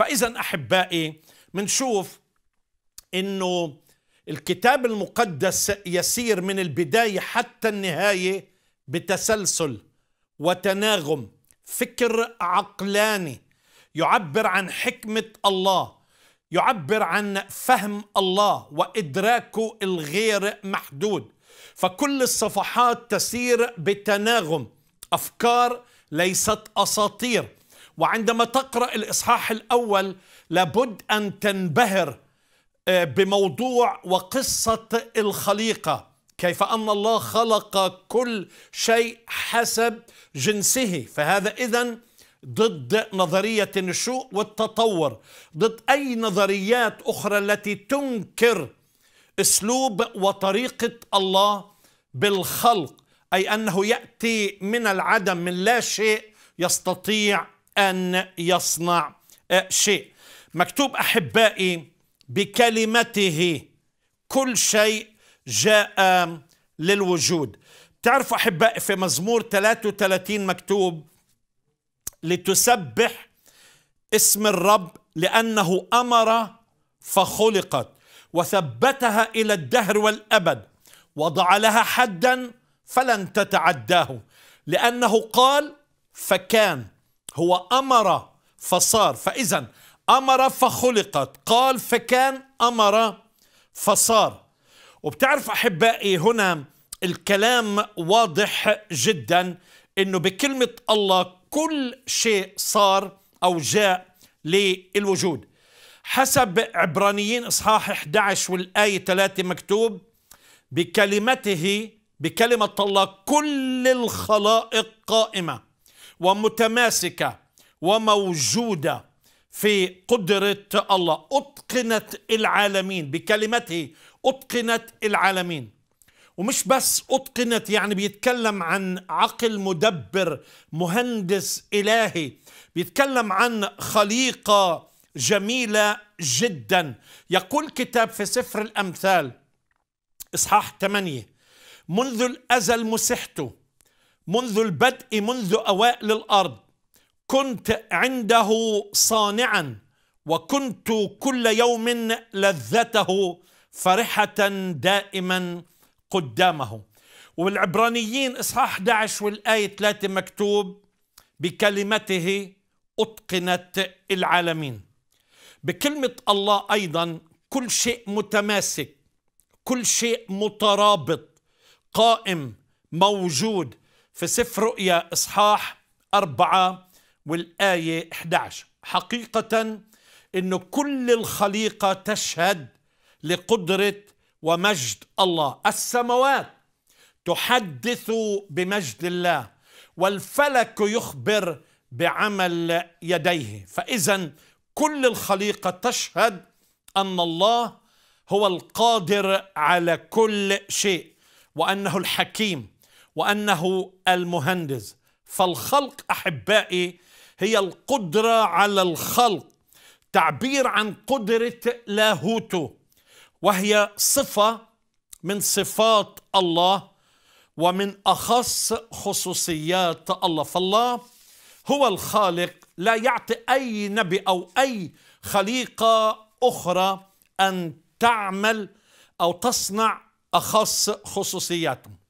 فإذا أحبائي منشوف أنه الكتاب المقدس يسير من البداية حتى النهاية بتسلسل وتناغم فكر عقلاني يعبر عن حكمة الله يعبر عن فهم الله وإدراكه الغير محدود فكل الصفحات تسير بتناغم أفكار ليست أساطير وعندما تقرأ الإصحاح الأول لابد أن تنبهر آه، بموضوع وقصة الخليقة كيف أن الله خلق كل شيء حسب جنسه فهذا إذا ضد نظرية النشوء والتطور ضد أي نظريات أخرى التي تنكر اسلوب وطريقه الله بالخلق اي انه ياتي من العدم من لا شيء يستطيع أن يصنع آه، شيء مكتوب أحبائي بكلمته كل شيء جاء للوجود تعرفوا أحبائي في مزمور 33 مكتوب لتسبح اسم الرب لأنه أمر فخلقت وثبتها إلى الدهر والأبد وضع لها حدا فلن تتعداه لأنه قال فكان هو أمر فصار فإذا أمر فخلقت قال فكان أمر فصار وبتعرف أحبائي هنا الكلام واضح جدا أنه بكلمة الله كل شيء صار أو جاء للوجود حسب عبرانيين إصحاح 11 والآية 3 مكتوب بكلمته بكلمة الله كل الخلائق قائمة ومتماسكة وموجودة في قدرة الله أتقنت العالمين بكلمته أتقنت العالمين ومش بس أتقنت يعني بيتكلم عن عقل مدبر مهندس إلهي بيتكلم عن خليقة جميلة جدا يقول كتاب في سفر الأمثال إصحاح 8 منذ الأزل مسحته منذ البدء منذ أوائل الأرض كنت عنده صانعا وكنت كل يوم لذته فرحة دائما قدامه والعبرانيين إصحاح 11 والآية 3 مكتوب بكلمته أتقنت العالمين بكلمة الله أيضا كل شيء متماسك كل شيء مترابط قائم موجود في سفر رؤيا إصحاح أربعة والآية 11 حقيقة أن كل الخليقة تشهد لقدرة ومجد الله السماوات تحدث بمجد الله والفلك يخبر بعمل يديه فإذا كل الخليقة تشهد أن الله هو القادر على كل شيء وأنه الحكيم وأنه المهندس فالخلق أحبائي هي القدرة على الخلق تعبير عن قدرة لاهوته وهي صفة من صفات الله ومن أخص خصوصيات الله فالله هو الخالق لا يعطي أي نبي أو أي خليقة أخرى أن تعمل أو تصنع أخص خصوصياتهم